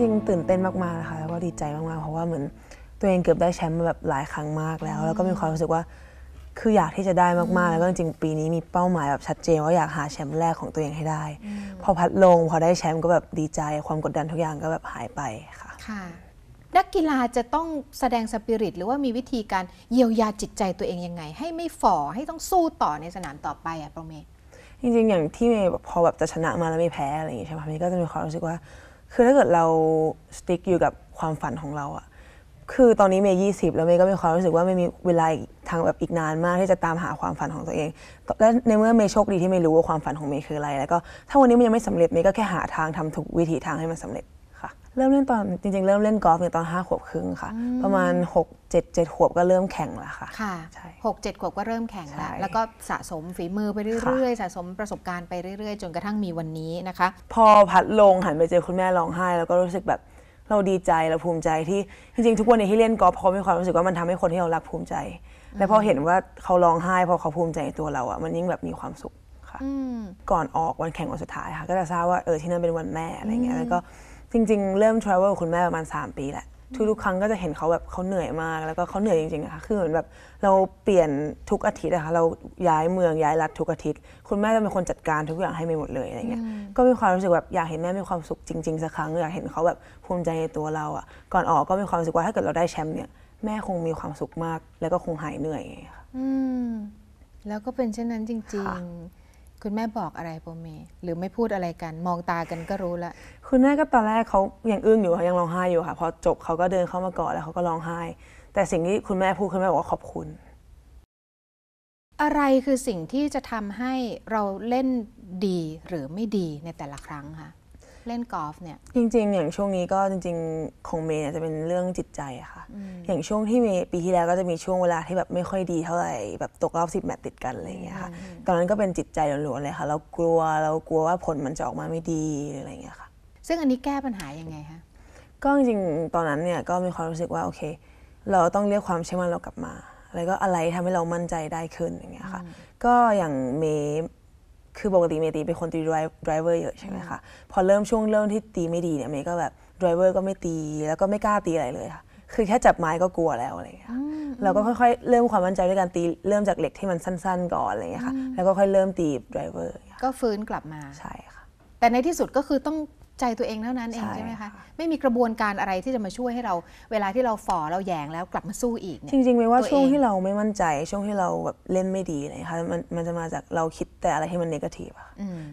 จริงตื่นเต้นมากๆนะคะแล้วก็ดีใจมากๆเพราะว่าเหมือนตัวเองเกือบได้แชมป์มาแบบหลายครั้งมากแล้วแล้วก็มีความรู้สึกว่าคืออยากที่จะได้มากๆ แล้วก็จริงปีนี้มีเป้าหมายแบบชัดเจนว่าอยากหาแชมป์แรกของตัวเองให้ได้ พอพัดลงพอได้แชมป์ก็แบบดีใจความกดดันทุกอย่างก็แบบหายไปค่ะค่ะนักกีฬาจะต้องแสดงสปิริตหรือว่ามีวิธีการเยียวยาจิตใจตัวเองยังไง ให้ไม่ฝ่อให้ต้องสู้ต่อในสนามต่อไปอะโปรเมจริงๆอย่างที่เมย์พอแบบจะชนะมาแล้วไม่แพ้อะไรอย่างเงี้ยใช่ไหมเมย์ก็จะมีความรู้สึกว่าคือถ้าเกิดเราสติ๊กอยู่กับความฝันของเราอะ คือตอนนี้เมย์ยี่สิบแล้วเมย์ก็มีความรู้สึกว่าไม่มีเวลาทางแบบอีกนานมาก ที่จะตามหาความฝันของตัวเอง และในเมื่อเมย์โชคดีที่เมย์รู้ว่าความฝันของเมย์คืออะไรแล้วก็ถ้าวันนี้มันยังไม่สำเร็จเมย์ก็แค่หาทางทำทุกวิถีทางให้มันสาเร็จเริ่มเล่นตอนจริงๆเริ่มเล่นกอล์ฟเนี่ยตอนห้าขวบครึ่งค่ะ ประมาณหกเจ็ดเจ็ดขวบก็เริ่มแข่งแล้วค่ะค่ะ ใช่หกเจ็ดขวบก็เริ่มแข่งแล้วแล้วก็สะสมฝีมือไปเรื่อย ๆสะสมประสบการณ์ไปเรื่อยๆ จนกระทั่งมีวันนี้นะคะ พอพัดลงหันไปเจอคุณแม่ร้องไห้ แล้วก็รู้สึกแบบเราดีใจเราภูมิใจ ที่จริงๆทุกวันนี้ที่เล่นกอล์ฟเขามีความรู้สึกว่ามันทำให้คนที่เรารักภูมิใจ และพอเห็นว่าเขาร้องไห้พอเขาภูมิใจในตัวเราอะมันยิ่งแบบมีความสุขค่ะก่อนออกวันแข่งวันสุดท้ายค่ะ ก็จะทราบว่าเออที่นั่นเป็นวันแม่อะไรเงี้ย แล้วก็จริงๆเริ่มทราเวลคุณแม่ประมาณ3ปีแหละทุกๆครั้งก็จะเห็นเขาแบบเขาเหนื่อยมาก แล้วก็เขาเหนื่อยจริงๆค่ะคือเหมือนแบบเราเปลี่ยนทุกอาทิตย์นะคะเราย้ายเมืองย้ายรัฐทุกอาทิตย์ คุณแม่จะเป็นคนจัดการทุกอย่างให้ไปหมดเลยอะไรเงี้ย ก็มีความรู้สึกแบบอยากเห็นแม่มีความสุขจริงๆ สักครั้งอยากเห็นเขาแบบภูมิใจในตัวเราอ่ะก่อนออกก็มีความรู้สึกว่าถ้าเกิดเราได้แชมป์เนี่ย แม่คงมีความสุขมาก แล้วก็คงหายเหนื่อยค่ะอืมแล้วก็เป็นเช่นนั้นจริง ๆคุณแม่บอกอะไรโปเมหรือไม่พูดอะไรกันมองตากันก็รู้ละ คุณแม่ก็ตอนแรกเขายังอึ้งอยู่เขายังร้องไห้อยู่ค่ะพอจบเขาก็เดินเข้ามากอดแล้วเขาก็ร้องไห้ แต่สิ่งที่คุณแม่พูดคุณแม่บอกว่าขอบคุณ อะไรคือสิ่งที่จะทำให้เราเล่นดีหรือไม่ดีในแต่ละครั้งคะเล่นกอล์ฟเนี่ยจริงๆอย่างช่วงนี้ก็จริงๆของเมย์จะเป็นเรื่องจิตใจอะค่ะอย่างช่วงที่เมย์ปีที่แล้วก็จะมีช่วงเวลาที่แบบไม่ค่อยดีเท่าไหร่แบบตกรอบสิบแมตติดกันอะไรอย่างเงี้ยค่ะตอนนั้นก็เป็นจิตใจหลวมๆเลยค่ะเรากลัวเรากลัวว่าผลมันจะออกมาไม่ดีอะไรอย่างเงี้ยค่ะซึ่งอันนี้แก้ปัญหายังไงคะก็จริงๆตอนนั้นเนี่ยก็มีความรู้สึกว่าโอเคเราต้องเรียกความเชื่อมั่นเรากลับมา แล้วก็อะไรทำให้เรามั่นใจได้ขึ้นอย่างเงี้ยค่ะก็อย่างเมย์คือปกติเมย์ตีเป็นคนตีไดรเวอร์เยอะใช่ไหมคะพอเริ่มช่วงเริ่มที่ตีไม่ดีเนี่ยเมย์ก็แบบไดรเวอร์ก็ไม่ตีแล้วก็ไม่กล้าตีอะไรเลยค่ะคือแค่จับไม้ก็กลัวแล้วอะไรอย่างเงี้ยเราก็ค่อยๆเริ่มความมั่นใจด้วยการตี เริ่มจากเหล็กที่มันสั้นๆ ก่อนอะไรอย่างเงี้ยค่ะแล้วก็ค่อยเริ่มตีไดรเวอร์ก็ฟื้นกลับมาใช่ค่ะแต่ในที่สุดก็คือต้องใจตัวเองเท่านั้นเองใช่ไหมคะ ไม่มีกระบวนการอะไรที่จะมาช่วยให้เราเวลาที่เราฝ่อเราแยงแล้วกลับมาสู้อีก จริงๆไม่ว่าช่วงที่เราไม่มั่นใจช่วงที่เราแบบเล่นไม่ดีนะคะมันมันจะมาจากเราคิดแต่อะไรที่มันเนกาทีฟอะ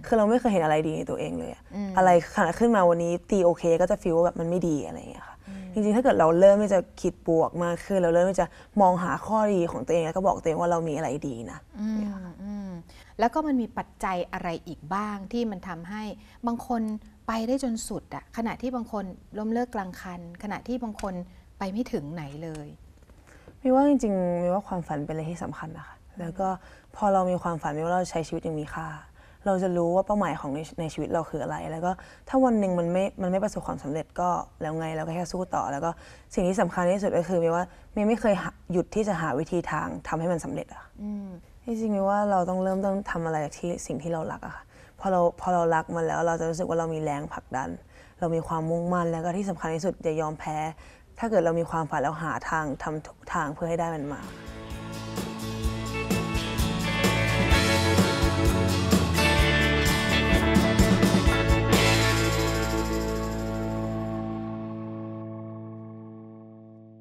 คือเราไม่เคยเห็นอะไรดีในตัวเองเลย อะไรขนาดขึ้นมาวันนี้ตีโอเคก็จะฟีลว่าแบบมันไม่ดีอะไรอย่างเงี้ยค่ะจริงๆ ถ้าเกิดเราเริ่มที่จะคิดบวกมากขึ้นเราเริ่มที่จะมองหาข้อดีของตัวเองแล้วก็บอกตัวเองว่าเรามีอะไรดีนะแล้วก็มันมีปัจจัยอะไรอีกบ้างที่มันทำให้บางคนไปได้จนสุดอะขณะที่บางคนล้มเลิกกลางคันขณะที่บางคนไปไม่ถึงไหนเลยมีว่าจริงๆมีว่าความฝันเป็นอะไรที่สำคัญนะคะแล้วก็พอเรามีความฝันมีว่าเราใช้ชีวิตอย่างมีค่า เราจะรู้ว่าเป้าหมายของในในชีวิตเราคืออะไร แล้วก็ถ้าวันหนึ่งมันไม่มันไม่ประสบความสำเร็จก็แล้วไงเราก็แค่สู้ต่อ แล้วก็สิ่งที่สำคัญที่สุดก็คือมีว่ามีไม่เคยหยุดที่จะหาวิธีทางทำให้มันสำเร็จอะจริงๆมีว่าเราต้องเริ่มต้นทำอะไรที่สิ่งที่เรารักอะค่ะพอเราพอเรารักมันแล้วเราจะรู้สึกว่าเรามีแรงผลักดัน เรามีความมุ่งมั่นแล้วก็ที่สำคัญที่สุดอย่ายอมแพ้ ถ้าเกิดเรามีความฝันแล้วหาทางทำทุกทางเพื่อให้ได้มันมา